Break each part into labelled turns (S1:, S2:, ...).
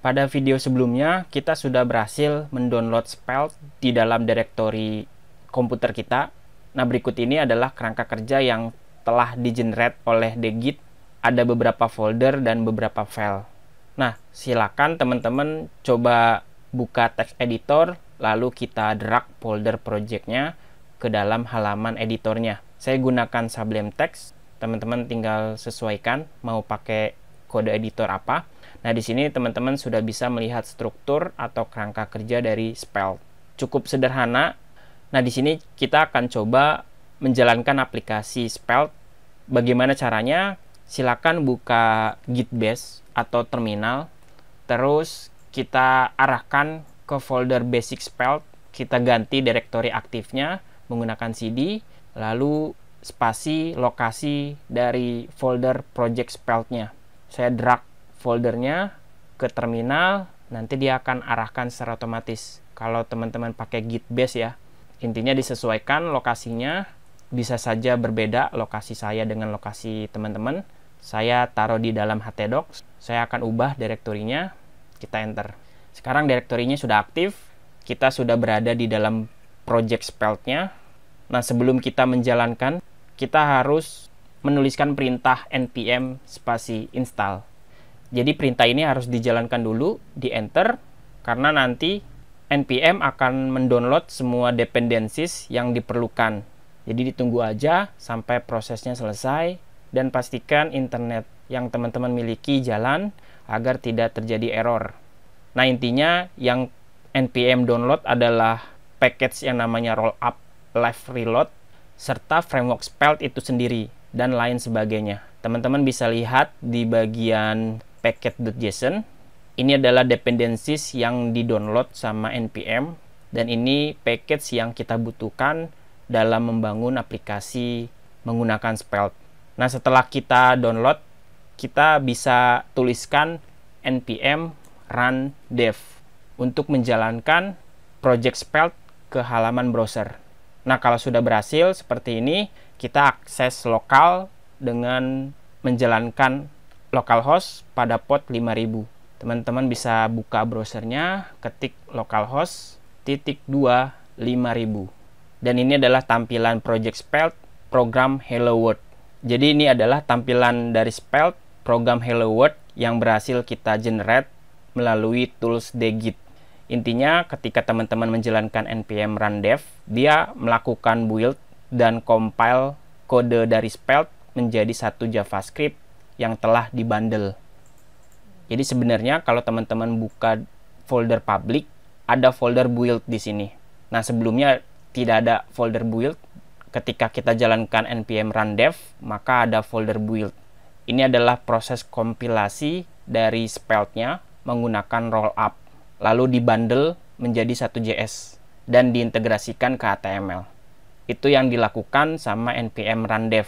S1: Pada video sebelumnya, kita sudah berhasil mendownload spell di dalam direktori komputer kita. Nah, berikut ini adalah kerangka kerja yang telah di generate oleh Degit. Ada beberapa folder dan beberapa file. Nah, silakan teman-teman coba buka text editor, lalu kita drag folder projectnya ke dalam halaman editornya. Saya gunakan Sublime Text. Teman-teman tinggal sesuaikan mau pakai kode editor apa. Nah, di sini teman-teman sudah bisa melihat struktur atau kerangka kerja dari Spell. Cukup sederhana. Nah, di sini kita akan coba menjalankan aplikasi Spell. Bagaimana caranya? Silakan buka Gitbase atau terminal. Terus kita arahkan ke folder basic Spell. Kita ganti direktori aktifnya menggunakan CD, lalu spasi lokasi dari folder project Spell-nya. Saya drag foldernya ke terminal, nanti dia akan arahkan secara otomatis. Kalau teman-teman pakai git base ya, intinya disesuaikan lokasinya, bisa saja berbeda lokasi saya dengan lokasi teman-teman. Saya taruh di dalam htdocs, saya akan ubah direktorinya, kita enter. Sekarang direktorinya sudah aktif, kita sudah berada di dalam project spellnya. Nah, sebelum kita menjalankan, kita harus menuliskan perintah npm spasi install. Jadi perintah ini harus dijalankan dulu, di enter, karena nanti npm akan mendownload semua dependencies yang diperlukan. Jadi ditunggu aja sampai prosesnya selesai dan pastikan internet yang teman-teman miliki jalan agar tidak terjadi error. Nah intinya yang npm download adalah package yang namanya rollup, live reload, serta framework Spelt itu sendiri dan lain sebagainya. Teman-teman bisa lihat di bagian packet.json. Ini adalah dependencies yang didownload sama npm dan ini package yang kita butuhkan dalam membangun aplikasi menggunakan Svelte. Nah, setelah kita download, kita bisa tuliskan npm run dev untuk menjalankan project Svelte ke halaman browser. Nah, kalau sudah berhasil seperti ini, kita akses lokal dengan menjalankan localhost pada port 5000. Teman-teman bisa buka browsernya, ketik localhost titik 2 5000. Dan ini adalah tampilan project Spelt program Hello World. Jadi ini adalah tampilan dari Spelt program Hello World yang berhasil kita generate melalui tools Degit. Intinya ketika teman-teman menjalankan npm run dev, dia melakukan build dan compile kode dari Spelt menjadi satu JavaScript yang telah dibundle. Jadi sebenarnya kalau teman-teman buka folder public, ada folder build di sini. Nah, sebelumnya tidak ada folder build. Ketika kita jalankan npm run dev, maka ada folder build. Ini adalah proses kompilasi dari speltnya menggunakan roll up, lalu dibundle menjadi satu JS dan diintegrasikan ke HTML. Itu yang dilakukan sama npm run dev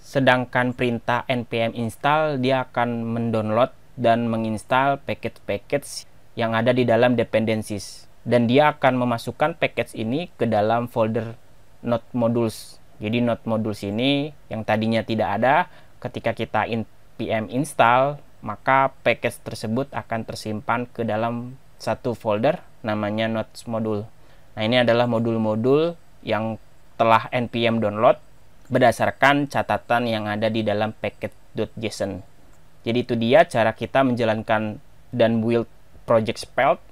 S1: sedangkan perintah npm install dia akan mendownload dan menginstal package-package yang ada di dalam dependencies dan dia akan memasukkan package ini ke dalam folder node modules jadi node modules ini yang tadinya tidak ada ketika kita npm install maka package tersebut akan tersimpan ke dalam satu folder namanya node module nah ini adalah modul-modul yang telah npm download berdasarkan catatan yang ada di dalam package.json. Jadi itu dia cara kita menjalankan dan build project spell